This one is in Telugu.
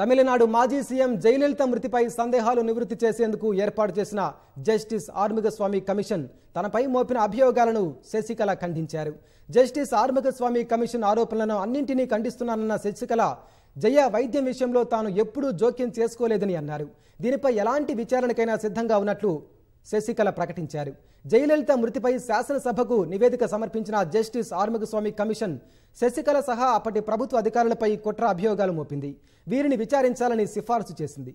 తమిళనాడు మాజీ సీఎం జయలలిత మృతిపై సందేహాలు నివృత్తి చేసేందుకు ఏర్పాటు చేసిన జస్టిస్ ఆర్ముగస్వామి కమిషన్ తనపై మోపిన అభియోగాలను శశికళ ఖండించారు జస్టిస్ ఆర్ముగస్వామి కమిషన్ ఆరోపణలను అన్నింటినీ ఖండిస్తున్నానన్న శశికళ జయ వైద్యం విషయంలో తాను ఎప్పుడూ జోక్యం చేసుకోలేదని అన్నారు దీనిపై ఎలాంటి విచారణకైనా సిద్ధంగా ఉన్నట్లు శశికళ ప్రకటించారు జయలలిత మృతిపై శాసనసభకు నివేదిక సమర్పించిన జస్టిస్ ఆర్ముగస్వామి కమిషన్ శశికళ సహా అప్పటి ప్రభుత్వ అధికారులపై కుట్ర అభియోగాలు మోపింది వీరిని విచారించాలని సిఫార్సు చేసింది